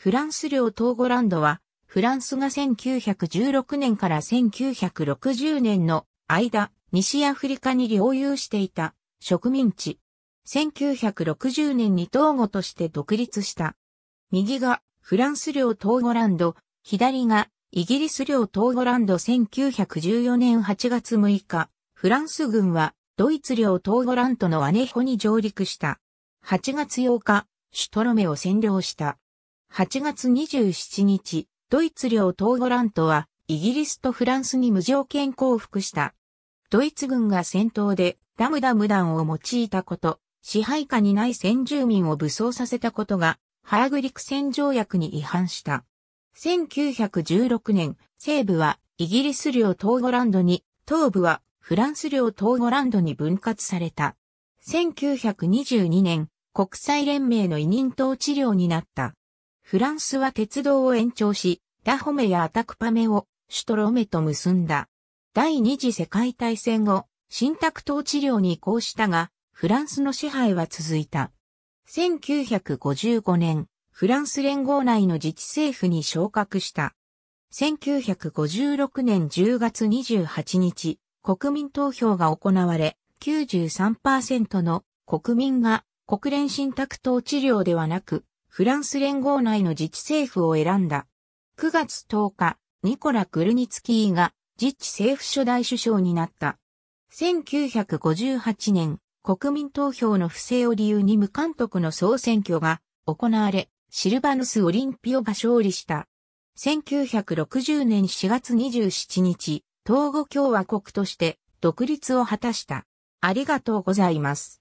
フランス領トーゴランドは、フランスが1916年から1960年の間、西アフリカに領有していた植民地。1960年にトーゴとして独立した。右がフランス領トーゴランド、左がイギリス領トーゴランド1914年8月6日、フランス軍はドイツ領トーゴランドのアネホに上陸した。8月8日、シュトロメを占領した。8月27日、ドイツ領東ーゴラントは、イギリスとフランスに無条件降伏した。ドイツ軍が戦闘でダムダム弾を用いたこと、支配下にない先住民を武装させたことが、ハーグリク戦条約に違反した。1916年、西部はイギリス領東ーゴランドに、東部はフランス領東ーゴランドに分割された。1922年、国際連盟の委任統治領になった。フランスは鉄道を延長し、ダホメやアタクパメをシュトロメと結んだ。第二次世界大戦後、新宅統治領に移行したが、フランスの支配は続いた。1955年、フランス連合内の自治政府に昇格した。1956年10月28日、国民投票が行われ、93%の国民が国連新宅統治領ではなく、フランス連合内の自治政府を選んだ。9月10日、ニコラ・クルニツキーが自治政府初代首相になった。1958年、国民投票の不正を理由に無監督の総選挙が行われ、シルバヌス・オリンピオが勝利した。1960年4月27日、東後共和国として独立を果たした。ありがとうございます。